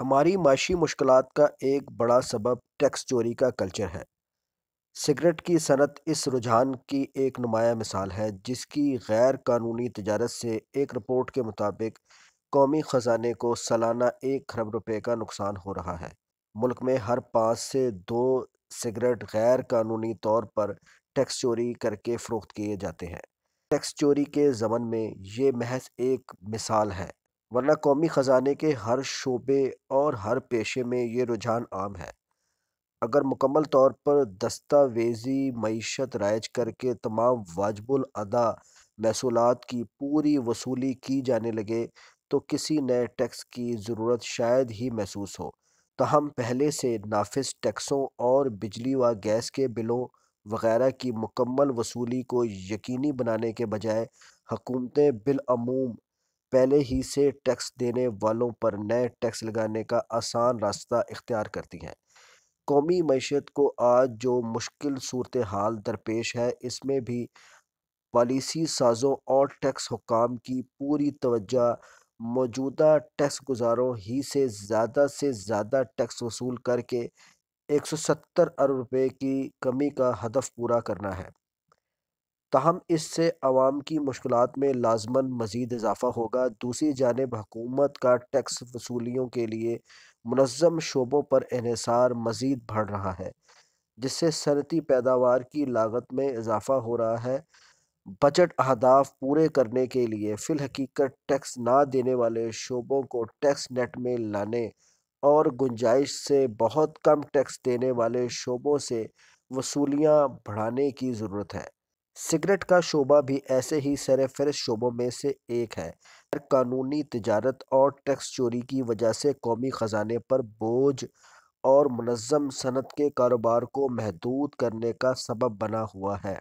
हमारी माशी मुश्किल का एक बड़ा सबब टैक्स चोरी का कल्चर है सिगरेट की सनत इस रुझान की एक नुमाया मिसाल है जिसकी गैर कानूनी तजारत से एक रिपोर्ट के मुताबिक कौमी ख़जाने को सालाना एक खरब रुपये का नुकसान हो रहा है मुल्क में हर पाँच से दो सिगरेट गैर कानूनी तौर पर टैक्स चोरी करके फ़रोख्त किए जाते हैं टैक्स चोरी के ज़मन में ये महज एक मिसाल है वरना कौमी ख़जाने के हर शोबे और हर पेशे में ये रुझान आम है अगर मुकम्मल तौर पर दस्तावेजी मीशत राइज करके तमाम वाजबुल अदा महसूल की पूरी वसूली की जाने लगे तो किसी नए टैक्स की ज़रूरत शायद ही महसूस हो तहम पहले से नाफिस टैक्सों और बिजली व गैस के बिलों वगैरह की मुकम्मल वसूली को यकीनी बनाने के बजाय हकूमतें बिलूम पहले ही से टैक्स देने वालों पर नए टैक्स लगाने का आसान रास्ता इख्तियार करती हैं कौमी मीशत को आज जो मुश्किल सूरत हाल दरपेश है इसमें भी पॉलिसी साजों और टैक्स हुकाम की पूरी तवज्जा मौजूदा टैक्स गुजारों ही से ज़्यादा से ज़्यादा टैक्स वसूल करके एक सौ सत्तर अरब रुपये की कमी का हदफ पूरा करना है तहम इससे आवाम की मुश्किल में लाजमन मज़ीद इजाफा होगा दूसरी जानब हुकूमत का टैक्स वसूलियों के लिए मनज़म शोबों पर इहिसार मज़ीद बढ़ रहा है जिससे सनती पैदावार की लागत में इजाफा हो रहा है बजट अहदाफ पूरे करने के लिए फ़िलहकीकत टैक्स ना देने वाले शोबों को टैक्स नेट में लाने और गुंजाइश से बहुत कम टैक्स देने वाले शोबों से वसूलियाँ बढ़ाने की ज़रूरत है सिगरेट का शोबा भी ऐसे ही सरफहरिस्त शोबों में से एक है कानूनी तजारत और टैक्स चोरी की वजह से कौमी ख़जाने पर बोझ और मनज़म सनत के कारोबार को महदूद करने का सबब बना हुआ है